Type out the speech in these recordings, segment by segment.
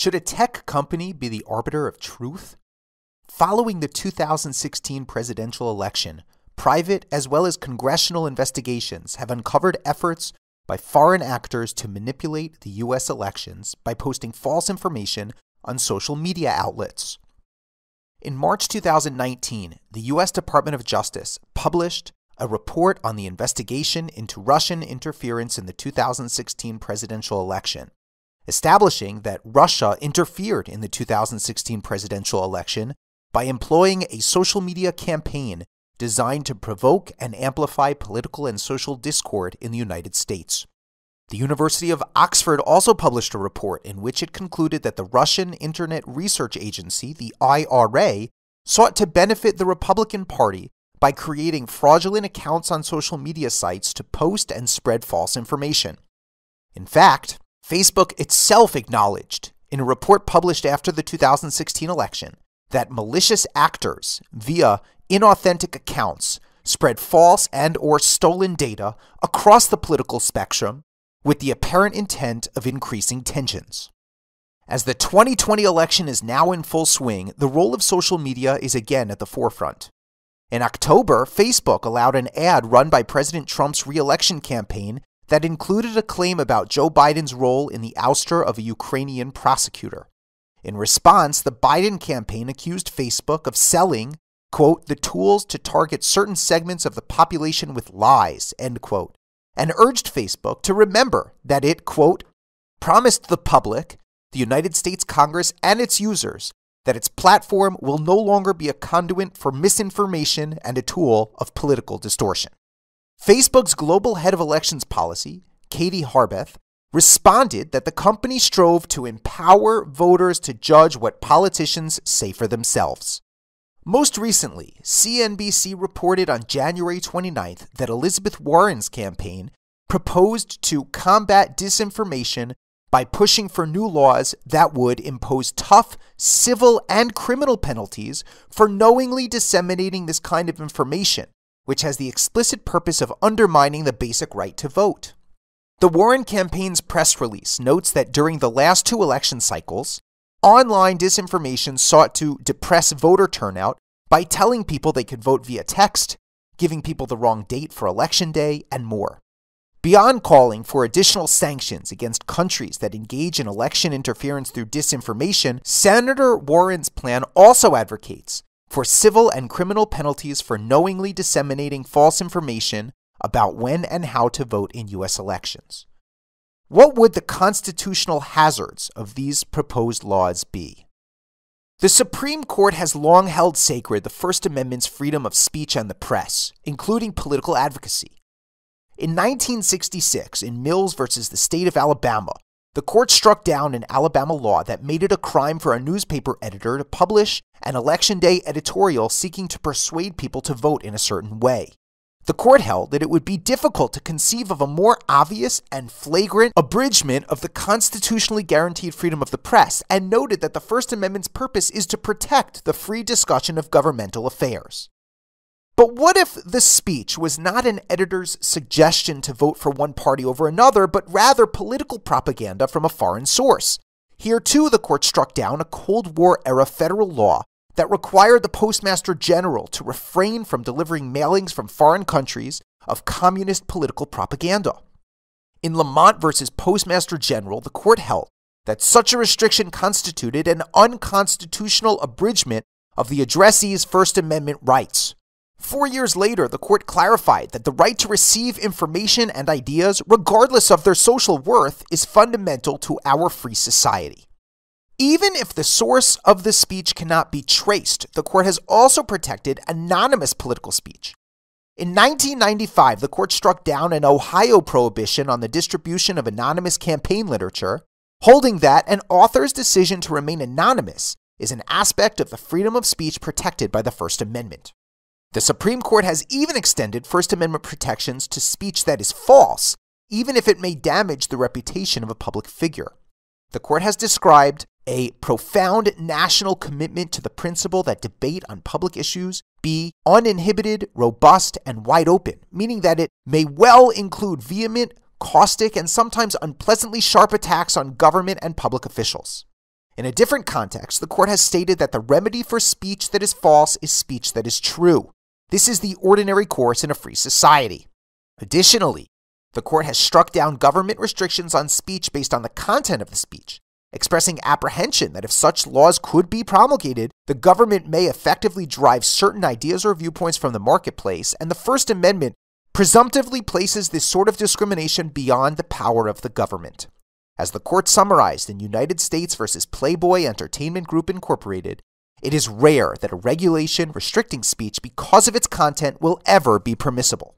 Should a tech company be the arbiter of truth? Following the 2016 presidential election, private as well as congressional investigations have uncovered efforts by foreign actors to manipulate the U.S. elections by posting false information on social media outlets. In March 2019, the U.S. Department of Justice published a report on the investigation into Russian interference in the 2016 presidential election establishing that Russia interfered in the 2016 presidential election by employing a social media campaign designed to provoke and amplify political and social discord in the United States. The University of Oxford also published a report in which it concluded that the Russian Internet Research Agency, the IRA, sought to benefit the Republican Party by creating fraudulent accounts on social media sites to post and spread false information. In fact, Facebook itself acknowledged in a report published after the 2016 election that malicious actors via inauthentic accounts spread false and or stolen data across the political spectrum with the apparent intent of increasing tensions. As the 2020 election is now in full swing, the role of social media is again at the forefront. In October, Facebook allowed an ad run by President Trump's reelection campaign that included a claim about Joe Biden's role in the ouster of a Ukrainian prosecutor. In response, the Biden campaign accused Facebook of selling, quote, the tools to target certain segments of the population with lies, end quote, and urged Facebook to remember that it, quote, promised the public, the United States Congress, and its users that its platform will no longer be a conduit for misinformation and a tool of political distortion. Facebook's global head of elections policy, Katie Harbeth, responded that the company strove to empower voters to judge what politicians say for themselves. Most recently, CNBC reported on January 29th that Elizabeth Warren's campaign proposed to combat disinformation by pushing for new laws that would impose tough civil and criminal penalties for knowingly disseminating this kind of information, which has the explicit purpose of undermining the basic right to vote. The Warren campaign's press release notes that during the last two election cycles, online disinformation sought to depress voter turnout by telling people they could vote via text, giving people the wrong date for election day, and more. Beyond calling for additional sanctions against countries that engage in election interference through disinformation, Senator Warren's plan also advocates for civil and criminal penalties for knowingly disseminating false information about when and how to vote in U.S. elections. What would the constitutional hazards of these proposed laws be? The Supreme Court has long held sacred the First Amendment's freedom of speech and the press, including political advocacy. In 1966, in Mills versus the state of Alabama, the court struck down an Alabama law that made it a crime for a newspaper editor to publish an election day editorial seeking to persuade people to vote in a certain way. The court held that it would be difficult to conceive of a more obvious and flagrant abridgment of the constitutionally guaranteed freedom of the press, and noted that the First Amendment's purpose is to protect the free discussion of governmental affairs. But what if the speech was not an editor's suggestion to vote for one party over another, but rather political propaganda from a foreign source? Here, too, the court struck down a Cold War era federal law that required the Postmaster General to refrain from delivering mailings from foreign countries of communist political propaganda. In Lamont versus Postmaster General, the court held that such a restriction constituted an unconstitutional abridgment of the addressee's First Amendment rights. Four years later, the court clarified that the right to receive information and ideas, regardless of their social worth, is fundamental to our free society. Even if the source of the speech cannot be traced, the court has also protected anonymous political speech. In 1995, the court struck down an Ohio prohibition on the distribution of anonymous campaign literature, holding that an author's decision to remain anonymous is an aspect of the freedom of speech protected by the First Amendment. The Supreme Court has even extended First Amendment protections to speech that is false, even if it may damage the reputation of a public figure. The court has described a profound national commitment to the principle that debate on public issues be uninhibited, robust, and wide open, meaning that it may well include vehement, caustic, and sometimes unpleasantly sharp attacks on government and public officials. In a different context, the court has stated that the remedy for speech that is false is speech that is true, this is the ordinary course in a free society. Additionally, the court has struck down government restrictions on speech based on the content of the speech, expressing apprehension that if such laws could be promulgated, the government may effectively drive certain ideas or viewpoints from the marketplace, and the First Amendment presumptively places this sort of discrimination beyond the power of the government. As the court summarized in United States v. Playboy Entertainment Group Incorporated, it is rare that a regulation restricting speech because of its content will ever be permissible.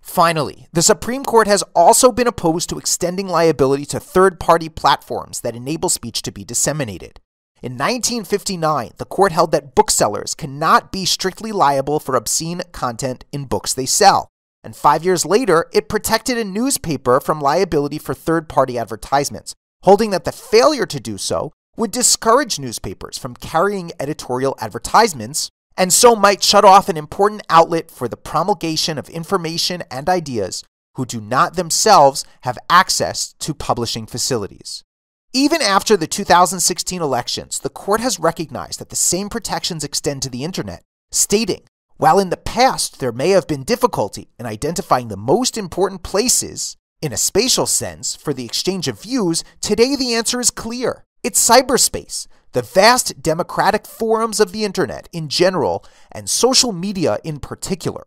Finally, the Supreme Court has also been opposed to extending liability to third party platforms that enable speech to be disseminated. In 1959, the court held that booksellers cannot be strictly liable for obscene content in books they sell. And five years later, it protected a newspaper from liability for third party advertisements, holding that the failure to do so would discourage newspapers from carrying editorial advertisements and so might shut off an important outlet for the promulgation of information and ideas who do not themselves have access to publishing facilities. Even after the 2016 elections, the court has recognized that the same protections extend to the internet, stating, while in the past there may have been difficulty in identifying the most important places, in a spatial sense, for the exchange of views, today the answer is clear. It's cyberspace, the vast democratic forums of the internet in general, and social media in particular.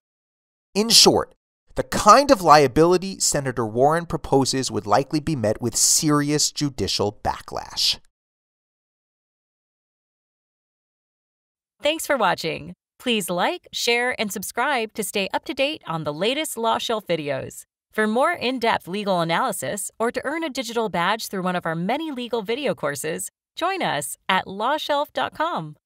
In short, the kind of liability Senator Warren proposes would likely be met with serious judicial backlash. Thanks for watching. Please like, share, and subscribe to stay up to date on the latest Law Shelf videos. For more in depth legal analysis or to earn a digital badge through one of our many legal video courses, join us at lawshelf.com.